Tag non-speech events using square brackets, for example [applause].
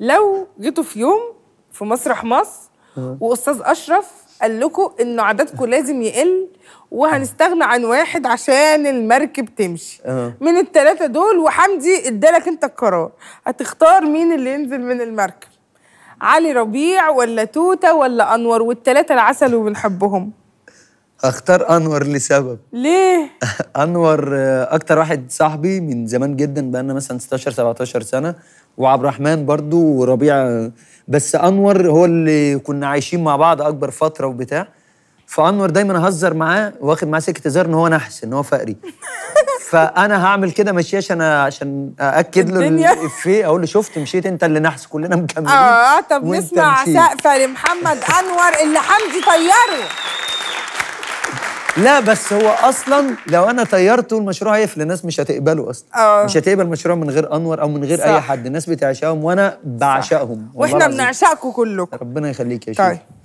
لو جيتوا في يوم في مسرح مصر أه. واستاذ اشرف قال لكم انه عددكم لازم يقل وهنستغنى عن واحد عشان المركب تمشي أه. من الثلاثه دول وحمدي ادالك انت القرار هتختار مين اللي ينزل من المركب علي ربيع ولا توته ولا انور والثلاثه العسل وبنحبهم اختار انور لسبب ليه [laughs] انور آه، اكتر واحد صاحبي من زمان جدا بقى لنا مثلا 16 17 سنه وعبد الرحمن برضو وربيع بس انور هو اللي كنا عايشين مع بعض اكبر فتره وبتاع فانور دايما اهزر معاه واخد معاه سكه هزار ان هو نحس ان هو فقري [laughs] فانا هعمل كده مشياش انا عشان ااكد له الافيه [laughs] اقول له شفت مشيت انت اللي نحس كلنا مكملين اه طب نسمع سقفه لمحمد انور اللي حمدي طيره لا بس هو اصلا لو انا طيرته المشروع هيقفل الناس مش هتقبله اصلا أوه. مش هتقبل المشروع من غير انور او من غير صح. اي حد الناس بتعشقهم وانا بعشقهم واحنا بنعشقكم كلكم ربنا يخليك يا شيخ طيب.